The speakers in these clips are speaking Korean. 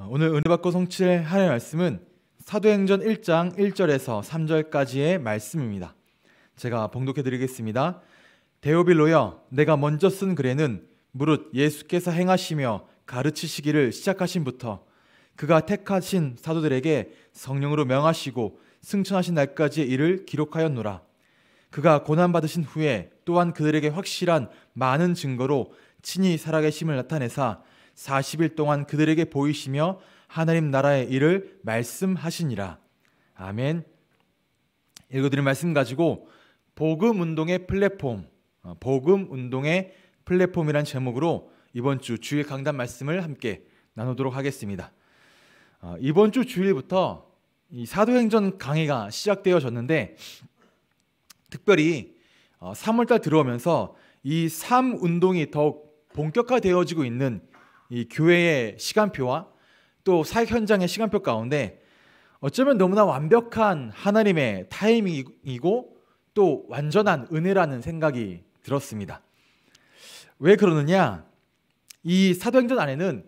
어, 오늘 은혜 받고 성취될 하나님의 말씀은 사도행전 1장 1절에서 3절까지의 말씀입니다. 제가 봉독해 드리겠습니다. 데오빌로여 내가 먼저 쓴 글에는 무릇 예수께서 행하시며 가르치시기를 시작하신부터 그가 택하신 사도들에게 성령으로 명하시고 승천하신 날까지의 일을 기록하였노라. 그가 고난받으신 후에 또한 그들에게 확실한 많은 증거로 친히 살아계심을 나타내사 40일 동안 그들에게 보이시며 하나님 나라의 일을 말씀하시니라. 아멘. 읽어드릴 말씀 가지고 복음 운동의 플랫폼, 어, 복음 운동의 플랫폼이란 제목으로 이번 주 주일 강단 말씀을 함께 나누도록 하겠습니다. 어, 이번 주 주일부터 이 사도행전 강의가 시작되어졌는데 특별히 3월달 어, 들어오면서 이삶 운동이 더욱 본격화되어지고 있는 이 교회의 시간표와 또 사역 현장의 시간표 가운데 어쩌면 너무나 완벽한 하나님의 타이밍이고 또 완전한 은혜라는 생각이 들었습니다. 왜 그러느냐? 이 사도행전 안에는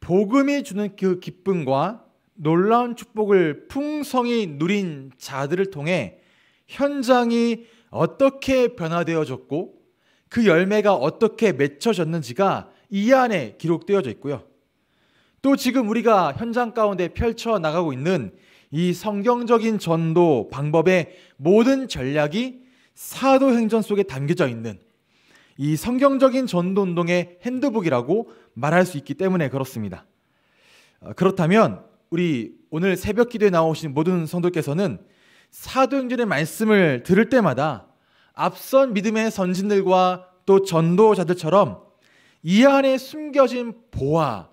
복음이 주는 그 기쁨과 놀라운 축복을 풍성히 누린 자들을 통해 현장이 어떻게 변화되어졌고 그 열매가 어떻게 맺혀졌는지가 이 안에 기록되어져 있고요. 또 지금 우리가 현장 가운데 펼쳐 나가고 있는 이 성경적인 전도 방법의 모든 전략이 사도행전 속에 담겨져 있는 이 성경적인 전도 운동의 핸드북이라고 말할 수 있기 때문에 그렇습니다. 어, 그렇다면 우리 오늘 새벽 기도에 나오신 모든 성도께서는 사도행전의 말씀을 들을 때마다 앞선 믿음의 선진들과 또 전도자들처럼 이 안에 숨겨진 보화,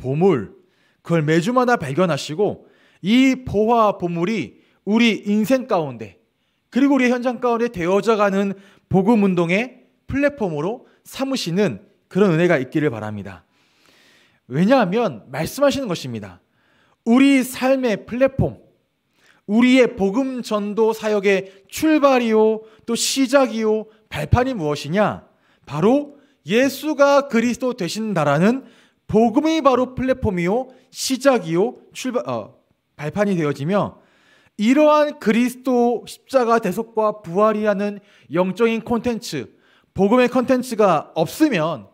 보물, 그걸 매주마다 발견하시고 이 보화, 보물이 우리 인생 가운데 그리고 우리 현장 가운데 되어져가는 복음 운동의 플랫폼으로 삼으시는 그런 은혜가 있기를 바랍니다. 왜냐하면 말씀하시는 것입니다. 우리 삶의 플랫폼, 우리의 복음 전도 사역의 출발이요, 또 시작이요, 발판이 무엇이냐? 바로 예수가 그리스도 되신다라는 복음이 바로 플랫폼이요 시작이요 출발 어, 발판이 되어지며 이러한 그리스도 십자가 대속과 부활이라는 영적인 콘텐츠 복음의 콘텐츠가 없으면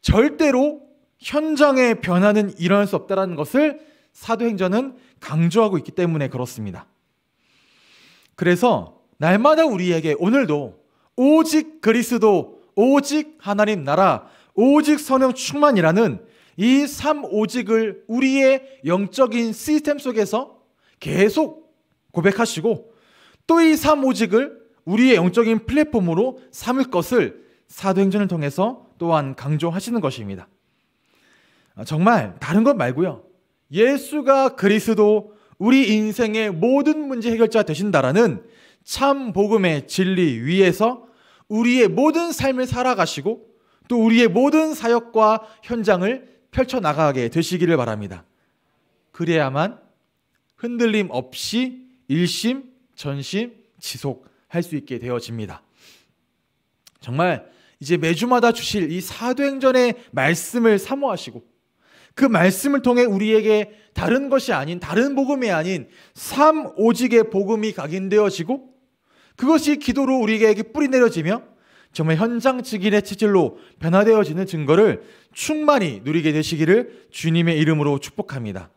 절대로 현장에 변화는 일어날 수 없다라는 것을 사도행전은 강조하고 있기 때문에 그렇습니다. 그래서 날마다 우리에게 오늘도 오직 그리스도 오직 하나님 나라, 오직 성령 충만이라는 이 삼오직을 우리의 영적인 시스템 속에서 계속 고백하시고 또 이 삼오직을 우리의 영적인 플랫폼으로 삼을 것을 사도행전을 통해서 또한 강조하시는 것입니다. 아, 정말 다른 것 말고요. 예수가 그리스도 우리 인생의 모든 문제 해결자 되신다라는 참 복음의 진리 위에서 우리의 모든 삶을 살아가시고 또 우리의 모든 사역과 현장을 펼쳐나가게 되시기를 바랍니다. 그래야만 흔들림 없이 일심, 전심, 지속할 수 있게 되어집니다. 정말 이제 매주마다 주실 이 사도행전의 말씀을 사모하시고 그 말씀을 통해 우리에게 다른 것이 아닌 다른 복음이 아닌 삼 오직의 복음이 각인되어지고 그것이 기도로 우리에게 뿌리 내려지며 정말 현장 직인의 체질로 변화되어지는 증거를 충만히 누리게 되시기를 주님의 이름으로 축복합니다.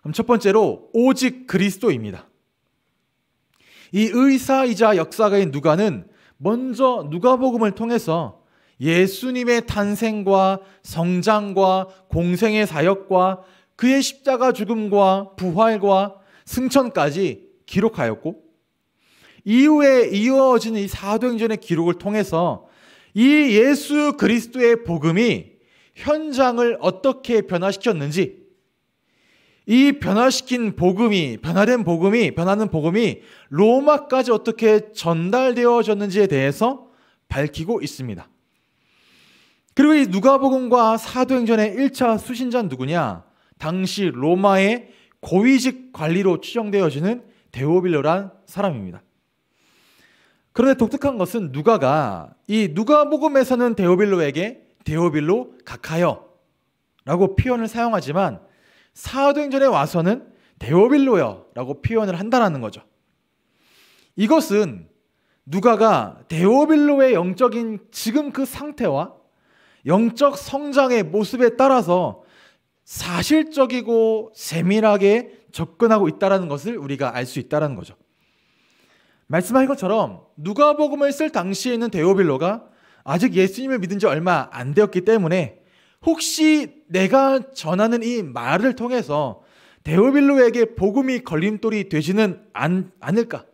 그럼 첫 번째로 오직 그리스도입니다. 이 의사이자 역사가인 누가는 먼저 누가복음을 통해서 예수님의 탄생과 성장과 공생의 사역과 그의 십자가 죽음과 부활과 승천까지 기록하였고 이후에 이어지는 이 사도행전의 기록을 통해서 이 예수 그리스도의 복음이 현장을 어떻게 변화시켰는지 이 변화시킨 복음이 변화된 복음이 변하는 복음이 로마까지 어떻게 전달되어졌는지에 대해서 밝히고 있습니다. 그리고 이 누가복음과 사도행전의 1차 수신자는 누구냐? 당시 로마의 고위직 관리로 추정되어지는 데오빌로란 사람입니다. 그런데 독특한 것은 누가가 이 누가복음에서는 데오빌로에게 데오빌로 각하여 라고 표현을 사용하지만 사도행전에 와서는 데오빌로여 라고 표현을 한다라는 거죠. 이것은 누가가 데오빌로의 영적인 지금 그 상태와 영적 성장의 모습에 따라서 사실적이고 세밀하게 접근하고 있다라는 것을 우리가 알 수 있다라는 거죠. 말씀하신 것처럼 누가복음을 쓸 당시에는 있 데오빌로가 아직 예수님을 믿은 지 얼마 안 되었기 때문에 혹시 내가 전하는 이 말을 통해서 데오빌로에게 복음이 걸림돌이 되지는 않, 않을까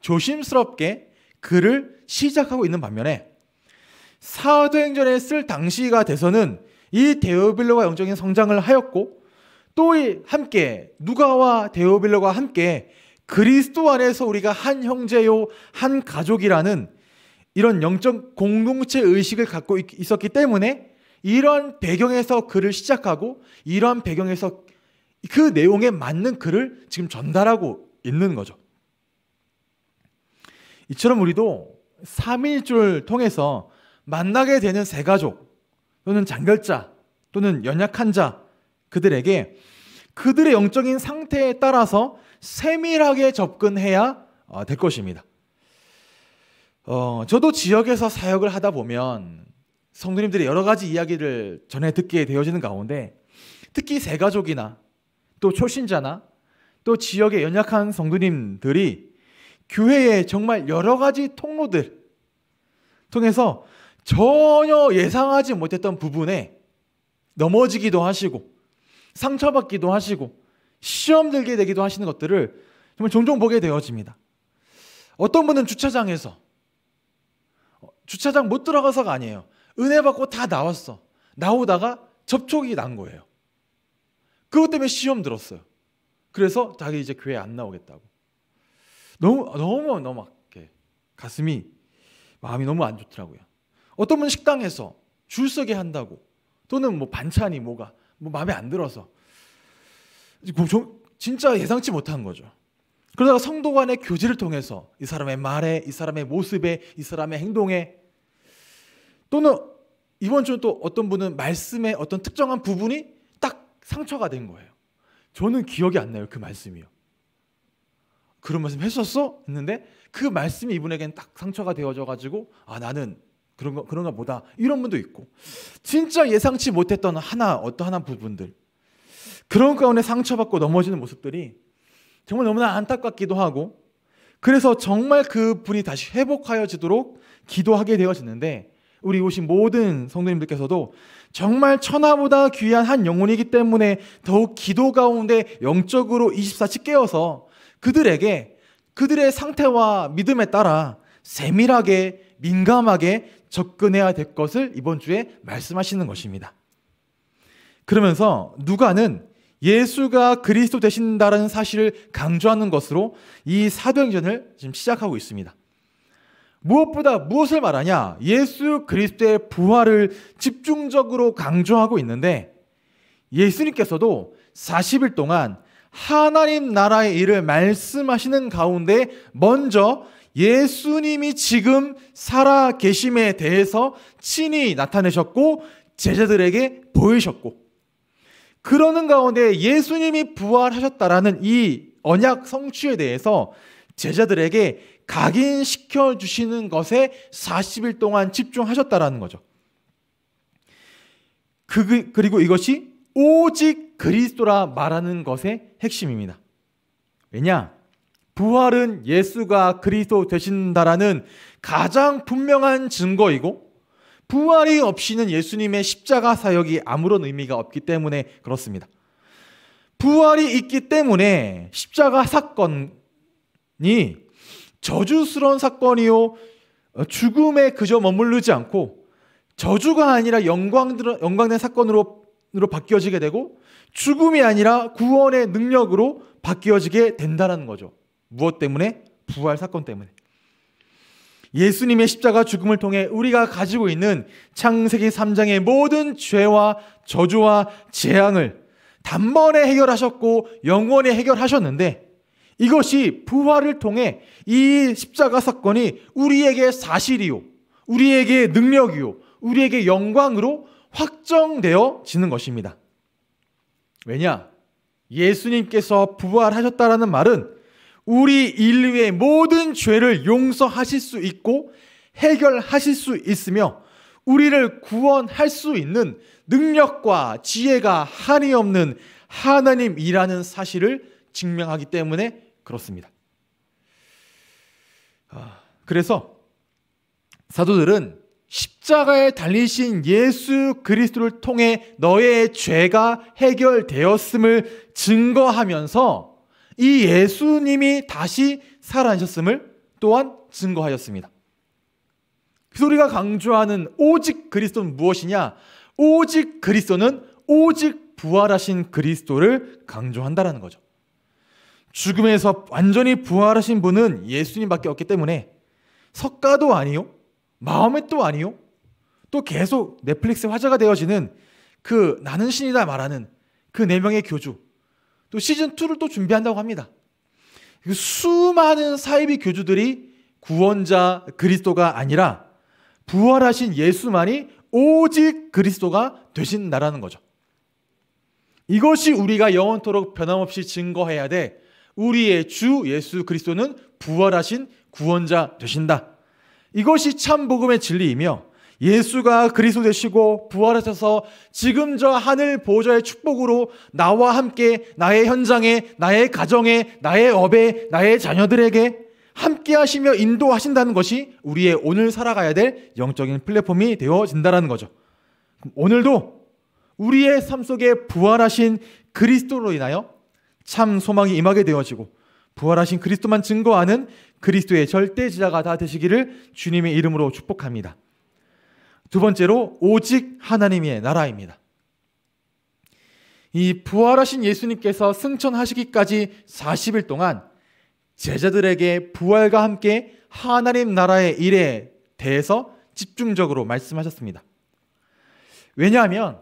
조심스럽게 글을 시작하고 있는 반면에 사도행전에 쓸 당시가 돼서는 이 데오빌로가 영적인 성장을 하였고 또 함께 누가와 데오빌로가 함께 그리스도 안에서 우리가 한 형제요, 한 가족이라는 이런 영적 공동체 의식을 갖고 있었기 때문에 이런 배경에서 글을 시작하고 이러한 배경에서 그 내용에 맞는 글을 지금 전달하고 있는 거죠. 이처럼 우리도 3일줄 통해서 만나게 되는 세 가족 또는 장결자 또는 연약한 자 그들에게 그들의 영적인 상태에 따라서 세밀하게 접근해야 어, 될 것입니다. 어, 저도 지역에서 사역을 하다 보면 성도님들이 여러 가지 이야기를 전해 듣게 되어지는 가운데 특히 새가족이나 또 초신자나 또 지역의 연약한 성도님들이 교회의 정말 여러 가지 통로들 통해서 전혀 예상하지 못했던 부분에 넘어지기도 하시고 상처받기도 하시고 시험 들게 되기도 하시는 것들을 정말 종종 보게 되어집니다. 어떤 분은 주차장에서 어, 주차장 못 들어가서가 아니에요. 은혜 받고 다 나왔어. 나오다가 접촉이 난 거예요. 그것 때문에 시험 들었어요. 그래서 자기 이제 교회 안 나오겠다고. 너무 너무 너무 막 가슴이 마음이 너무 안 좋더라고요. 어떤 분 식당에서 줄 서게 한다고 또는 뭐 반찬이 뭐가 뭐 마음에 안 들어서 진짜 예상치 못한 거죠. 그러다가 성도 간의 교제를 통해서 이 사람의 말에, 이 사람의 모습에, 이 사람의 행동에 또는 이번 주는 또 어떤 분은 말씀의 어떤 특정한 부분이 딱 상처가 된 거예요. 저는 기억이 안 나요. 그 말씀이요. 그런 말씀 했었어? 했는데 그 말씀이 이분에게는딱 상처가 되어져 가지고 아 나는 그런 거 그런가 보다 이런 분도 있고 진짜 예상치 못했던 하나 어떠한 부분들 그런 가운데 상처받고 넘어지는 모습들이 정말 너무나 안타깝기도 하고 그래서 정말 그 분이 다시 회복하여지도록 기도하게 되어지는데 우리 오신 모든 성도님들께서도 정말 천하보다 귀한 한 영혼이기 때문에 더욱 기도 가운데 영적으로 24시 깨어서 그들에게 그들의 상태와 믿음에 따라 세밀하게 민감하게 접근해야 될 것을 이번 주에 말씀하시는 것입니다. 그러면서 누가는 예수가 그리스도 되신다라는 사실을 강조하는 것으로 이 사도행전을 지금 시작하고 있습니다. 무엇보다 무엇을 말하냐? 예수 그리스도의 부활을 집중적으로 강조하고 있는데 예수님께서도 40일 동안 하나님 나라의 일을 말씀하시는 가운데 먼저 예수님이 지금 살아 계심에 대해서 친히 나타내셨고 제자들에게 보이셨고 그러는 가운데 예수님이 부활하셨다라는 이 언약 성취에 대해서 제자들에게 각인시켜 주시는 것에 40일 동안 집중하셨다라는 거죠. 그, 그, 그리고 이것이 오직 그리스도라 말하는 것의 핵심입니다. 왜냐? 부활은 예수가 그리스도 되신다라는 가장 분명한 증거이고 부활이 없이는 예수님의 십자가 사역이 아무런 의미가 없기 때문에 그렇습니다. 부활이 있기 때문에 십자가 사건이 저주스러운 사건이요. 어, 죽음에 그저 머무르지 않고 저주가 아니라 영광, 영광된 사건으로 바뀌어지게 되고 죽음이 아니라 구원의 능력으로 바뀌어지게 된다는 거죠. 무엇 때문에? 부활 사건 때문에. 예수님의 십자가 죽음을 통해 우리가 가지고 있는 창세기 3장의 모든 죄와 저주와 재앙을 단번에 해결하셨고 영원히 해결하셨는데 이것이 부활을 통해 이 십자가 사건이 우리에게 사실이요. 우리에게 능력이요. 우리에게 영광으로 확정되어지는 것입니다. 왜냐? 예수님께서 부활하셨다라는 말은 우리 인류의 모든 죄를 용서하실 수 있고 해결하실 수 있으며 우리를 구원할 수 있는 능력과 지혜가 한이 없는 하나님이라는 사실을 증명하기 때문에 그렇습니다. 아, 그래서 사도들은 십자가에 달리신 예수 그리스도를 통해 너의 죄가 해결되었음을 증거하면서 이 예수님이 다시 살아나셨음을 또한 증거하였습니다. 우리가 그 강조하는 오직 그리스도는 무엇이냐? 오직 그리스도는 오직 부활하신 그리스도를 강조한다라는 거죠. 죽음에서 완전히 부활하신 분은 예수님밖에 없기 때문에 석가도 아니요, 마음의 또 아니요, 또 계속 넷플릭스 화제가 되어지는 그 나는 신이다 말하는 그 네 명의 교주, 또 시즌2를 또 준비한다고 합니다. 그 수많은 사이비 교주들이 구원자 그리스도가 아니라 부활하신 예수만이 오직 그리스도가 되신나라는 거죠. 이것이 우리가 영원토록 변함없이 증거해야 돼. 우리의 주 예수 그리스도는 부활하신 구원자 되신다. 이것이 참 복음의 진리이며 예수가 그리스도 되시고 부활하셔서 지금 저 하늘 보좌의 축복으로 나와 함께 나의 현장에 나의 가정에 나의 업에 나의 자녀들에게 함께 하시며 인도하신다는 것이 우리의 오늘 살아가야 될 영적인 플랫폼이 되어진다라는 거죠. 오늘도 우리의 삶 속에 부활하신 그리스도로 인하여 참 소망이 임하게 되어지고 부활하신 그리스도만 증거하는 그리스도의 절대 지자가 다 되시기를 주님의 이름으로 축복합니다. 두 번째로 오직 하나님의 나라입니다. 이 부활하신 예수님께서 승천하시기까지 40일 동안 제자들에게 부활과 함께 하나님 나라의 일에 대해서 집중적으로 말씀하셨습니다. 왜냐하면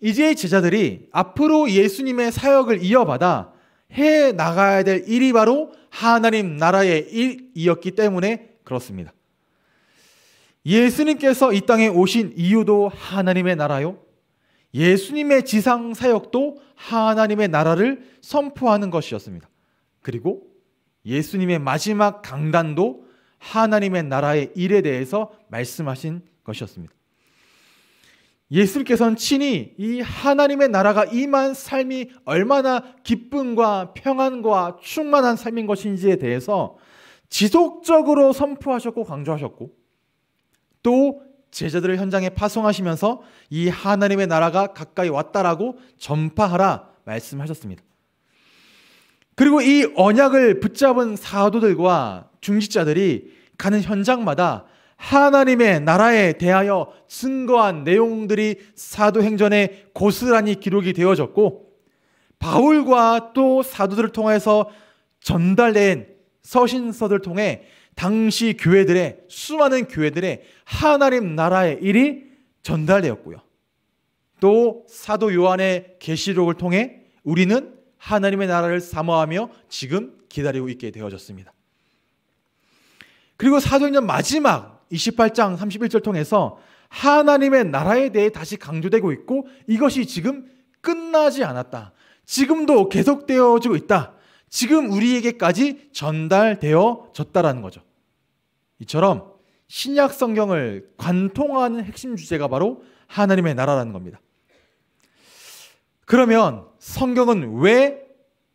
이제 제자들이 앞으로 예수님의 사역을 이어받아 해 나가야 될 일이 바로 하나님 나라의 일이었기 때문에 그렇습니다. 예수님께서 이 땅에 오신 이유도 하나님의 나라요. 예수님의 지상 사역도 하나님의 나라를 선포하는 것이었습니다. 그리고 예수님의 마지막 강단도 하나님의 나라의 일에 대해서 말씀하신 것이었습니다. 예수님께서는 친히 이 하나님의 나라가 임한 삶이 얼마나 기쁨과 평안과 충만한 삶인 것인지에 대해서 지속적으로 선포하셨고 강조하셨고 또 제자들을 현장에 파송하시면서 이 하나님의 나라가 가까이 왔다라고 전파하라 말씀하셨습니다. 그리고 이 언약을 붙잡은 사도들과 중직자들이 가는 현장마다 하나님의 나라에 대하여 증거한 내용들이 사도행전에 고스란히 기록이 되어졌고 바울과 또 사도들을 통해서 전달된 서신서들 통해 당시 교회들의 수많은 교회들의 하나님 나라의 일이 전달되었고요. 또 사도 요한의 계시록을 통해 우리는 하나님의 나라를 사모하며 지금 기다리고 있게 되어졌습니다. 그리고 사도행전 마지막 28장 31절 통해서 하나님의 나라에 대해 다시 강조되고 있고 이것이 지금 끝나지 않았다. 지금도 계속되어지고 있다. 지금 우리에게까지 전달되어졌다라는 거죠. 이처럼 신약 성경을 관통하는 핵심 주제가 바로 하나님의 나라라는 겁니다. 그러면 성경은 왜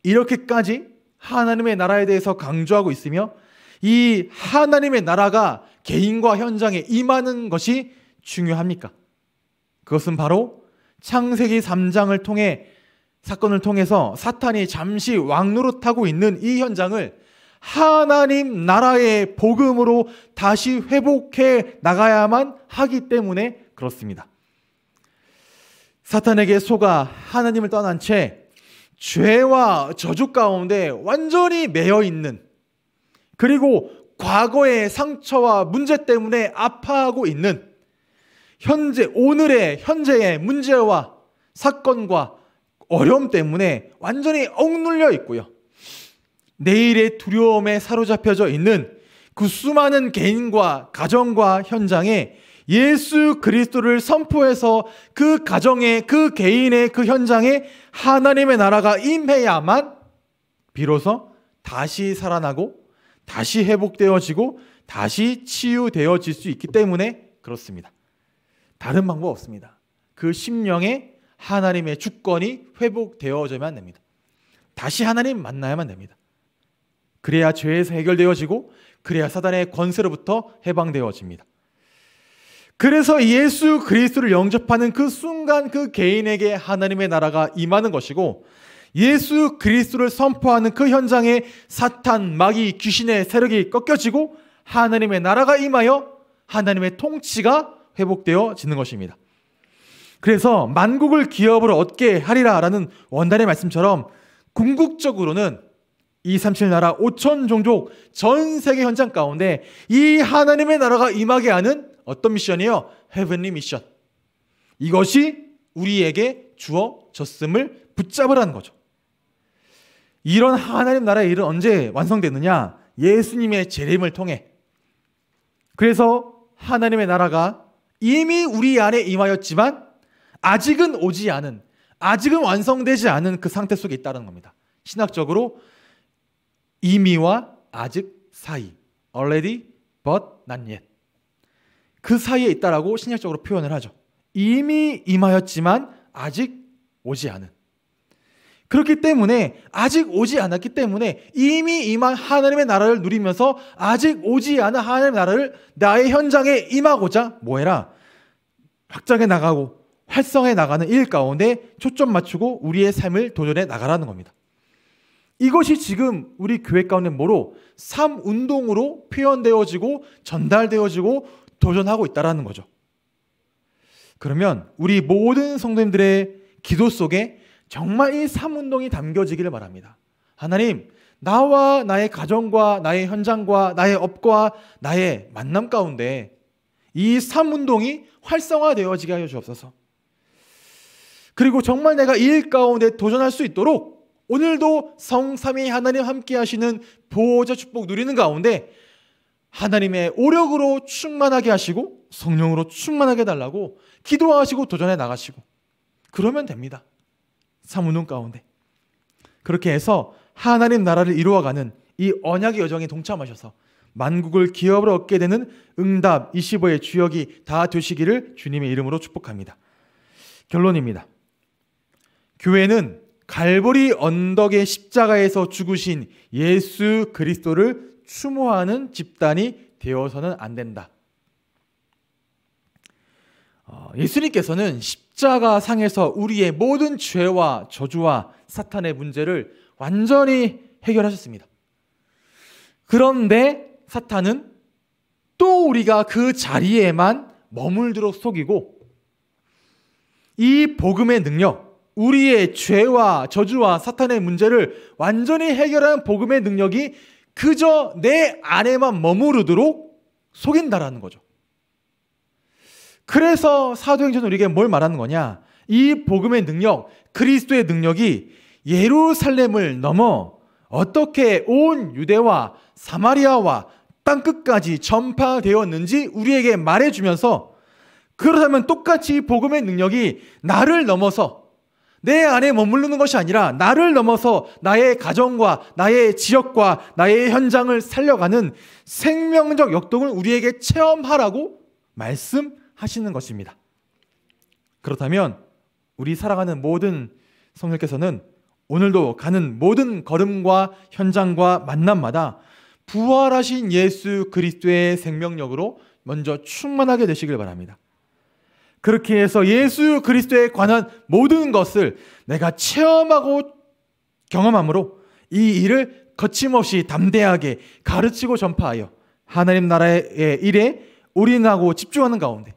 이렇게까지 하나님의 나라에 대해서 강조하고 있으며 이 하나님의 나라가 개인과 현장에 임하는 것이 중요합니까? 그것은 바로 창세기 3장을 통해 사건을 통해서 사탄이 잠시 왕노릇하고 있는 이 현장을 하나님 나라의 복음으로 다시 회복해 나가야만 하기 때문에 그렇습니다. 사탄에게 속아 하나님을 떠난 채 죄와 저주 가운데 완전히 매여 있는 그리고 과거의 상처와 문제 때문에 아파하고 있는 현재 오늘의 현재의 문제와 사건과 어려움 때문에 완전히 억눌려 있고요. 내일의 두려움에 사로잡혀져 있는 그 수많은 개인과 가정과 현장에 예수 그리스도를 선포해서 그가정에그 개인의 그 현장에 하나님의 나라가 임해야만 비로소 다시 살아나고 다시 회복되어지고 다시 치유되어질 수 있기 때문에 그렇습니다. 다른 방법 없습니다. 그 심령에 하나님의 주권이 회복되어져야만 됩니다. 다시 하나님 만나야만 됩니다. 그래야 죄에서 해결되어지고 그래야 사단의 권세로부터 해방되어집니다. 그래서 예수 그리스도를 영접하는 그 순간 그 개인에게 하나님의 나라가 임하는 것이고 예수 그리스도를 선포하는 그 현장에 사탄, 마귀, 귀신의 세력이 꺾여지고 하나님의 나라가 임하여 하나님의 통치가 회복되어지는 것입니다. 그래서 만국을 기업으로 얻게 하리라라는 원단의 말씀처럼 궁극적으로는 237 나라 5천 종족 전 세계 현장 가운데 이 하나님의 나라가 임하게 하는 어떤 미션이에요? 헤븐리 미션. 이것이 우리에게 주어졌음을 붙잡으라는 거죠. 이런 하나님 나라의 일은 언제 완성되느냐? 예수님의 재림을 통해. 그래서 하나님의 나라가 이미 우리 안에 임하였지만 아직은 오지 않은, 아직은 완성되지 않은 그 상태 속에 있다는 겁니다. 신학적으로 이미와 아직 사이 already but not yet 그 사이에 있다라고 신약적으로 표현을 하죠. 이미 임하였지만 아직 오지 않은 그렇기 때문에 아직 오지 않았기 때문에 이미 임한 하나님의 나라를 누리면서 아직 오지 않은 하나님의 나라를 나의 현장에 임하고자 뭐해라 확장해 나가고 활성해 나가는 일 가운데 초점 맞추고 우리의 삶을 도전해 나가라는 겁니다. 이것이 지금 우리 교회 가운데 뭐로 삶 운동으로 표현되어지고 전달되어지고 도전하고 있다라는 거죠. 그러면 우리 모든 성도님들의 기도 속에 정말 이 삶 운동이 담겨지기를 바랍니다. 하나님, 나와 나의 가정과 나의 현장과 나의 업과 나의 만남 가운데 이 삶 운동이 활성화되어지게 하여 주옵소서. 그리고 정말 내가 이일 가운데 도전할 수 있도록 오늘도 성삼위 하나님 함께 하시는 보호자 축복 누리는 가운데 하나님의 오력으로 충만하게 하시고 성령으로 충만하게 달라고 기도하시고 도전해 나가시고 그러면 됩니다. 사무눈 가운데 그렇게 해서 하나님 나라를 이루어가는 이 언약의 여정에 동참하셔서 만국을 기업으로 얻게 되는 응답 25의 주역이 다 되시기를 주님의 이름으로 축복합니다. 결론입니다. 교회는 갈보리 언덕의 십자가에서 죽으신 예수 그리스도를 추모하는 집단이 되어서는 안 된다. 어, 예수님께서는 십자가 상에서 우리의 모든 죄와 저주와 사탄의 문제를 완전히 해결하셨습니다. 그런데 사탄은 또 우리가 그 자리에만 머물도록 속이고 이 복음의 능력, 우리의 죄와 저주와 사탄의 문제를 완전히 해결하는 복음의 능력이 그저 내 안에만 머무르도록 속인다라는 거죠. 그래서 사도행전 은 우리에게 뭘 말하는 거냐? 이 복음의 능력, 그리스도의 능력이 예루살렘을 넘어 어떻게 온 유대와 사마리아와 땅끝까지 전파되었는지 우리에게 말해주면서 그렇다면 똑같이 복음의 능력이 나를 넘어서 내 안에 머무르는 것이 아니라 나를 넘어서 나의 가정과 나의 지역과 나의 현장을 살려가는 생명적 역동을 우리에게 체험하라고 말씀하시는 것입니다. 그렇다면 우리 살아가는 모든 성령께서는 오늘도 가는 모든 걸음과 현장과 만남마다 부활하신 예수 그리스도의 생명력으로 먼저 충만하게 되시길 바랍니다. 그렇게 해서 예수 그리스도에 관한 모든 것을 내가 체험하고 경험함으로 이 일을 거침없이 담대하게 가르치고 전파하여 하나님 나라의 일에 올인하고 집중하는 가운데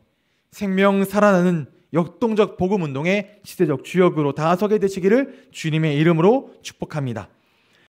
생명 살아나는 역동적 복음 운동의 시대적 주역으로 다서게 되시기를 주님의 이름으로 축복합니다.